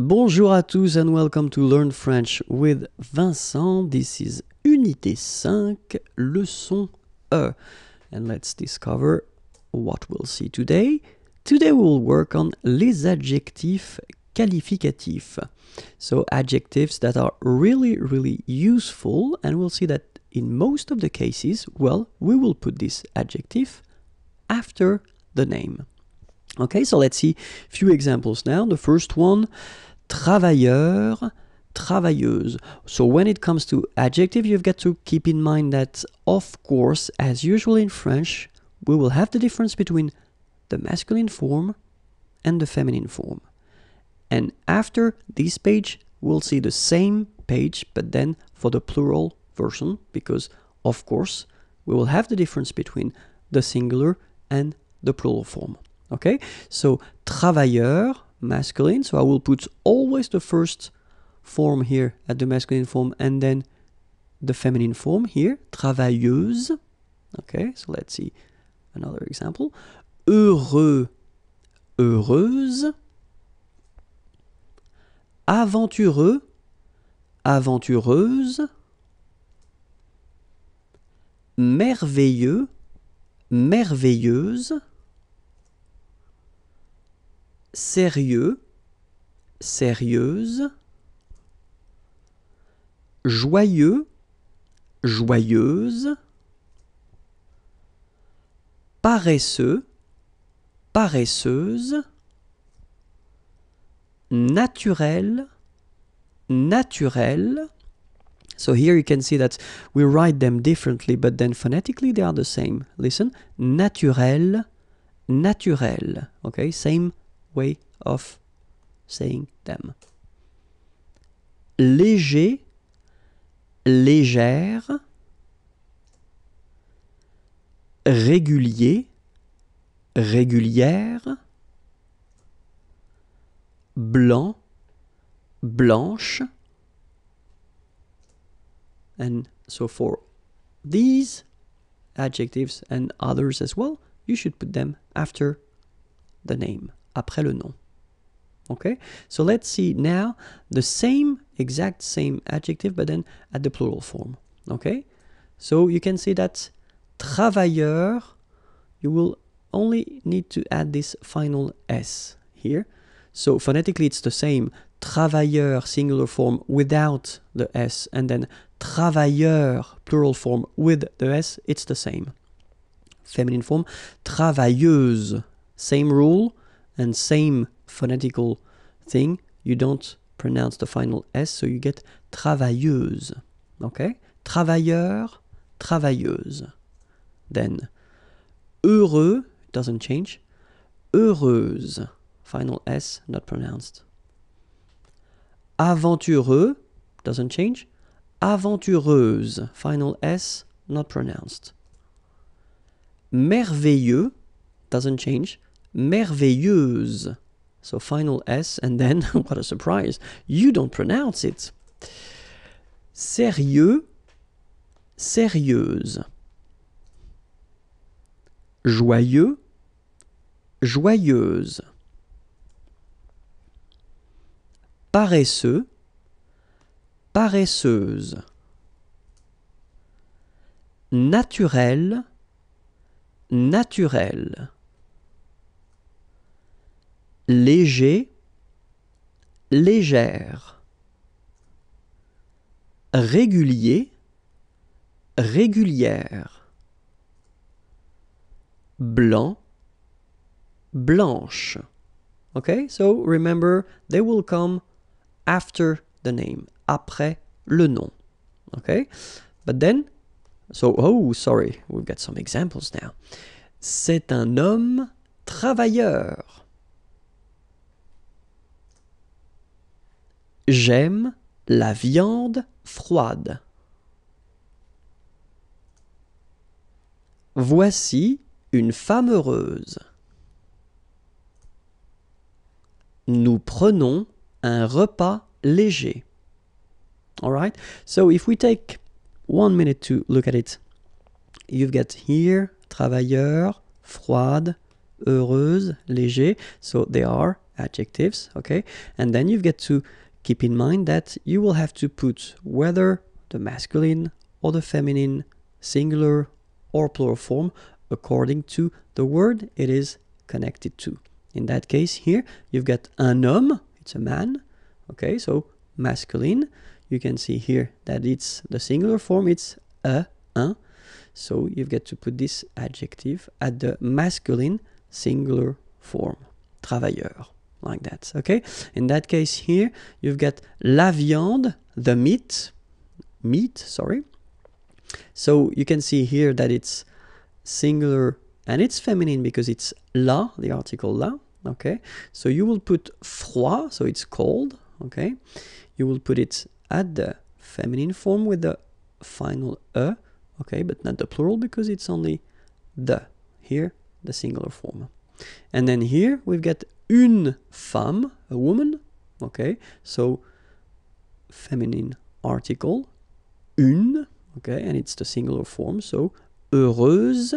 Bonjour à tous and welcome to Learn French with Vincent. This is Unité 5, leçon E. And let's discover what we'll see today. Today we'll work on les adjectifs qualificatifs. So adjectives that are really, really useful and we'll see that in most of the cases, well, we will put this adjective after the name. Okay, so let's see a few examples now. The first one, travailleur, travailleuse. So when it comes to adjective, you've got to keep in mind that, of course, as usual in French, we will have the difference between the masculine form and the feminine form. And after this page, we'll see the same page, but then for the plural version, because, of course, we will have the difference between the singular and the plural form. Okay? So, travailleur, masculine. So I will put always the first form here at the masculine form and then the feminine form here, travailleuse. Okay, so let's see another example. Heureux, heureuse. Aventureux, aventureuse. Merveilleux, merveilleuse sérieux, sérieuse, joyeux, joyeuse, paresseux, paresseuse, naturel, naturel. So here you can see that we write them differently, but then phonetically they are the same. Listen, naturel, naturel. Okay, same way of saying them. Léger, légère, régulier, régulière, blanc, blanche, and so for these adjectives and others as well, you should put them after the name après le nom. Okay, so let's see now the same, exact same adjective, but then at the plural form. Okay, so you can see that travailleur, you will only need to add this final S here. So phonetically it's the same, travailleur, singular form without the S, and then travailleur, plural form with the S, it's the same. Feminine form, travailleuse, same rule, and same phonetical thing, you don't pronounce the final S, so you get travailleuse. Okay? Travailleur, travailleuse. Then, heureux doesn't change. Heureuse, final S not pronounced. Aventureux doesn't change. Aventureuse, final S not pronounced. Merveilleux doesn't change. merveilleuse. So final S and then, what a surprise, you don't pronounce it. Sérieux, sérieuse. Joyeux, joyeuse. Paresseux, paresseuse. Naturel, naturelle léger, légère. Régulier, régulière. Blanc, blanche. Ok, so remember they will come after the name, après le nom. Ok, but then, so oh sorry, we've got some examples now. C'est un homme travailleur. J'aime la viande froide. Voici une femme heureuse. Nous prenons un repas léger. All So if we take one minute to look at it, you've got here travailleur, froide, heureuse, léger. So they are adjectives, okay? And then you've got to Keep in mind that you will have to put whether the masculine or the feminine, singular or plural form according to the word it is connected to. In that case here, you've got un homme, it's a man, okay, so masculine. You can see here that it's the singular form, it's a, un. So you've got to put this adjective at the masculine singular form, travailleur like that. Okay. In that case here, you've got la viande, the meat, meat. Sorry. So you can see here that it's singular and it's feminine because it's la, the article la. Okay. So you will put froid, so it's cold. Okay. You will put it at the feminine form with the final e. Okay, but not the plural because it's only the here, the singular form. And then here we've got une femme, a woman, okay, so feminine article, une, okay, and it's the singular form, so heureuse,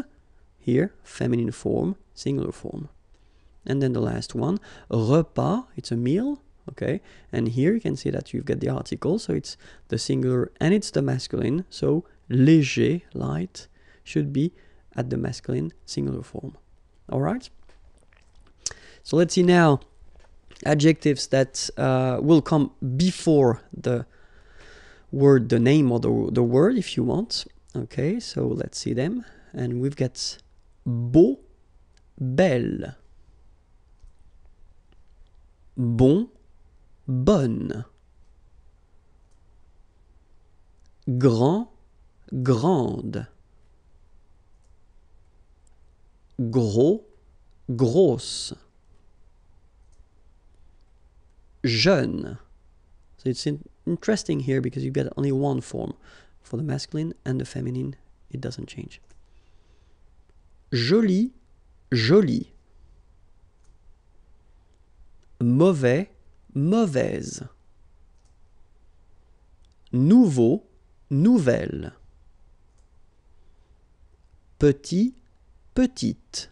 here, feminine form, singular form. And then the last one, repas, it's a meal, okay, and here you can see that you've got the article, so it's the singular and it's the masculine, so léger, light, should be at the masculine singular form. All right? So let's see now adjectives that uh, will come before the word, the name or the, the word if you want. Okay, so let's see them. And we've got beau, belle, bon, bonne, grand, grande, gros, grosse. jeune. So it's interesting here because you get only one form. For the masculine and the feminine, it doesn't change. Joli, jolie. Mauvais, mauvaise. Nouveau, nouvelle. Petit, petite.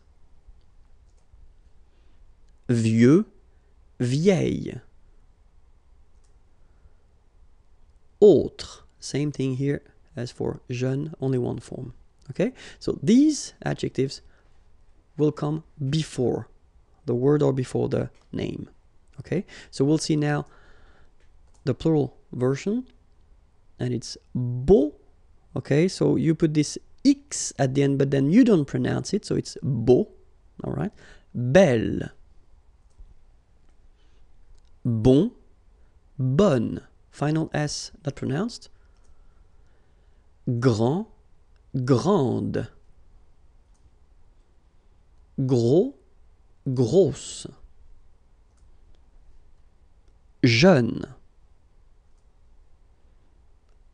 Vieux, vieille. autre. Same thing here as for jeune, only one form. Okay, so these adjectives will come before the word or before the name. Okay, so we'll see now the plural version and it's beau. Okay, so you put this X at the end, but then you don't pronounce it, so it's beau. All right, belle, bon, bonne. final S not pronounced. Grand, grande. Gros, grosse. Jeune.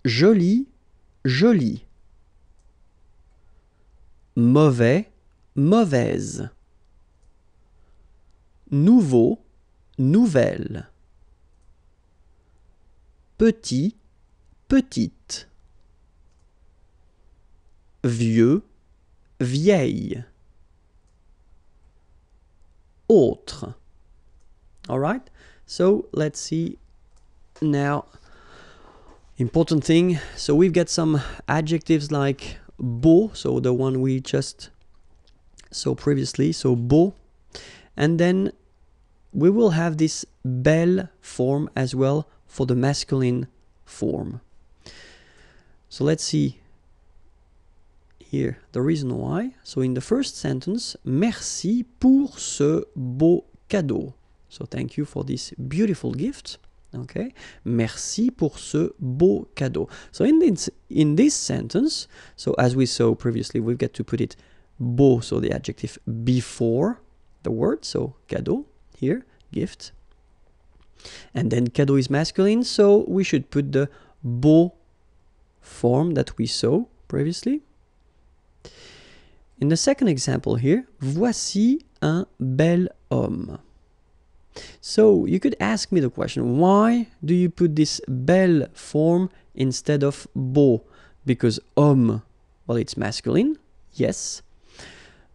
jolie, jolie Mauvais, mauvaise. Nouveau, nouvelle. petit, petite. Vieux, vieille. Autre. All right. So let's see now. Important thing. So we've got some adjectives like beau, so the one we just saw previously. So beau. And then we will have this belle form as well for the masculine form. So let's see here the reason why. So in the first sentence, merci pour ce beau cadeau. So thank you for this beautiful gift. Okay, merci pour ce beau cadeau. So in this, in this sentence, so as we saw previously, we've got to put it beau, so the adjective before the word, so cadeau here, gift. And then Kado is masculine, so we should put the bo form that we saw previously. In the second example here, voici un bel homme. So you could ask me the question, why do you put this bel form instead of beau? Because homme, well, it's masculine, yes.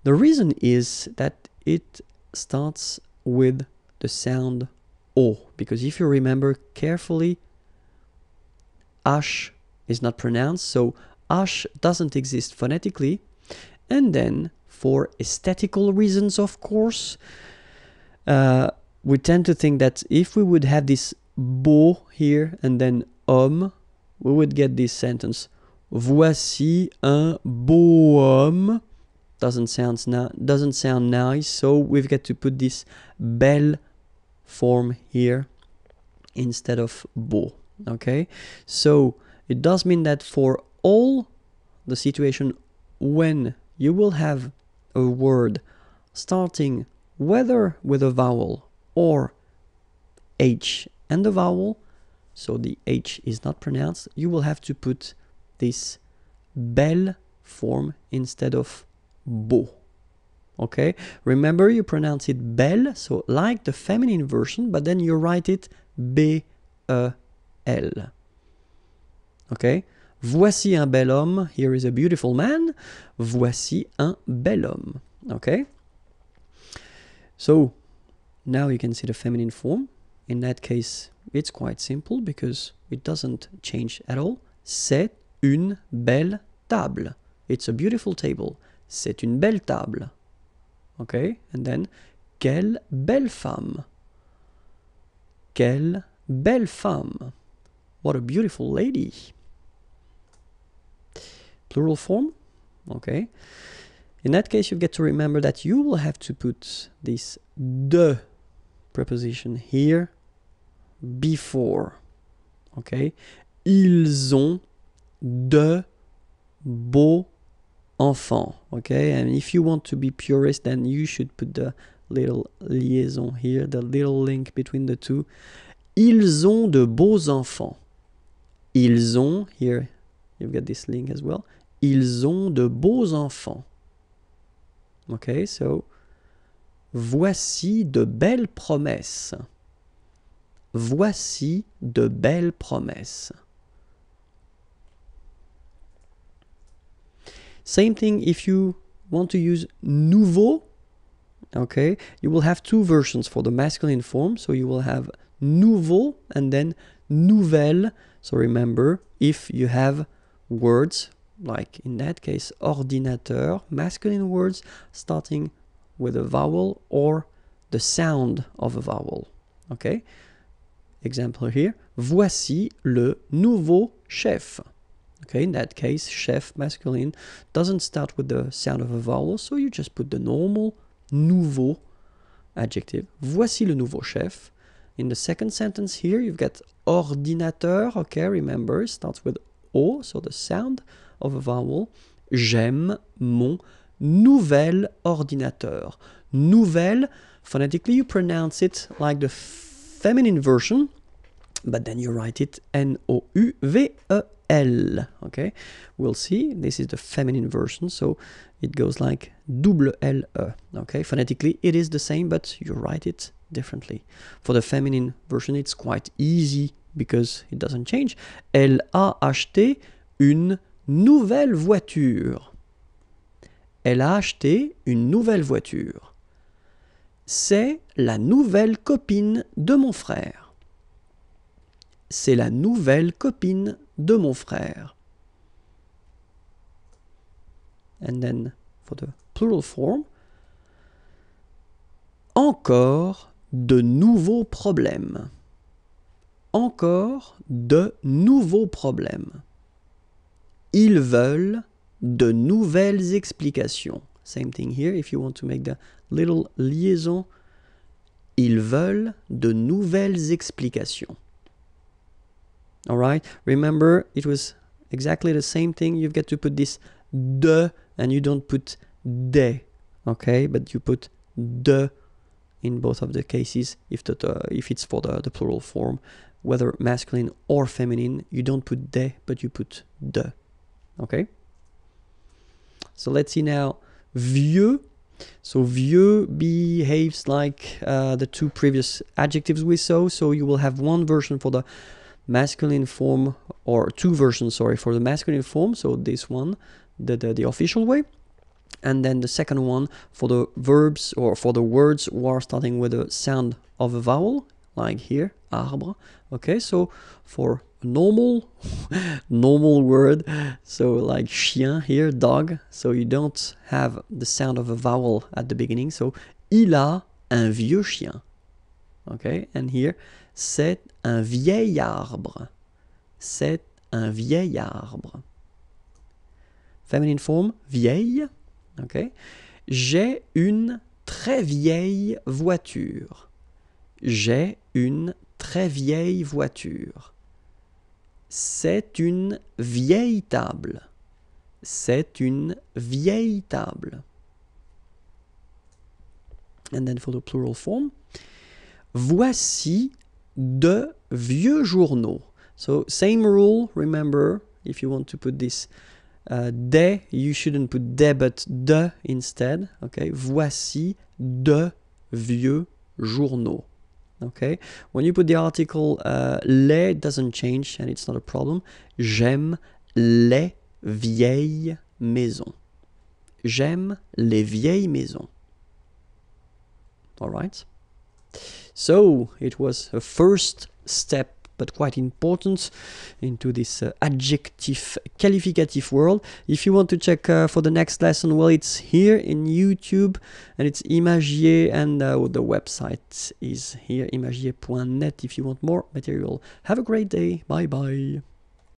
The reason is that it starts with the sound Oh, because if you remember carefully, ash is not pronounced, so ash doesn't exist phonetically. And then for aesthetical reasons, of course, uh, we tend to think that if we would have this beau here and then homme, um, we would get this sentence. Voici un beau homme. Doesn't sound, doesn't sound nice, so we've got to put this belle form here instead of bo. Okay, so it does mean that for all the situation when you will have a word starting whether with a vowel or h and the vowel, so the h is not pronounced, you will have to put this belle form instead of beau okay? Remember, you pronounce it belle, so like the feminine version, but then you write it B-E-L, okay? Voici un bel homme, here is a beautiful man. Voici un bel homme, okay? So, now you can see the feminine form. In that case, it's quite simple because it doesn't change at all. C'est une belle table. It's a beautiful table. C'est une belle table. Okay, and then quelle belle femme. Quelle belle femme. What a beautiful lady. Plural form. Okay. In that case, you get to remember that you will have to put this de preposition here before. Okay. Ils ont de beaux enfant. Okay, and if you want to be purist, then you should put the little liaison here, the little link between the two. Ils ont de beaux enfants. Ils ont, here you've got this link as well. Ils ont de beaux enfants. Okay, so voici de belles promesses. Voici de belles promesses. Same thing if you want to use nouveau, okay, you will have two versions for the masculine form. So you will have nouveau and then nouvelle. So remember, if you have words, like in that case, ordinateur, masculine words starting with a vowel or the sound of a vowel, okay? Example here, voici le nouveau chef. Okay, in that case, chef masculine doesn't start with the sound of a vowel, so you just put the normal nouveau adjective. Voici le nouveau chef. In the second sentence here, you've got ordinateur, okay, remember, starts with O, so the sound of a vowel. J'aime mon nouvel ordinateur. Nouvelle, phonetically you pronounce it like the feminine version, but then you write it N-O-U-V-E-L. L. Okay, we'll see. This is the feminine version, so it goes like double L E. Okay, phonetically it is the same, but you write it differently. For the feminine version, it's quite easy because it doesn't change. Elle a acheté une nouvelle voiture. Elle a acheté une nouvelle voiture. C'est la nouvelle copine de mon frère. C'est la nouvelle copine de mon frère. And then for the plural form, encore de nouveaux problèmes. Encore de nouveaux problèmes. Ils veulent de nouvelles explications. Same thing here if you want to make the little liaison. Ils veulent de nouvelles explications. all right remember it was exactly the same thing you've got to put this de and you don't put de okay but you put de in both of the cases if the, the if it's for the, the plural form whether masculine or feminine you don't put de but you put de okay so let's see now vieux so vieux behaves like uh, the two previous adjectives we saw so you will have one version for the masculine form or two versions sorry for the masculine form so this one the, the, the official way and then the second one for the verbs or for the words who are starting with the sound of a vowel like here arbre okay so for normal normal word so like chien here dog so you don't have the sound of a vowel at the beginning so il a un vieux chien okay and here C'est un vieil arbre. C'est un vieil arbre. Feminine form, vieille. Okay. J'ai une très vieille voiture. J'ai une très vieille voiture. C'est une vieille table. C'est une vieille table. And then for the plural form. Voici de vieux journaux. So same rule, remember, if you want to put this uh, de des, you shouldn't put DE, but de instead. Okay, voici de vieux journaux. Okay, when you put the article uh, les doesn't change and it's not a problem. J'aime les vieilles maisons. J'aime les vieilles maisons. All right. So it was a first step but quite important into this uh, adjective qualificative world. If you want to check uh, for the next lesson, well, it's here in YouTube and it's Imagier and uh, the website is here, imagier.net if you want more material. Have a great day. Bye-bye.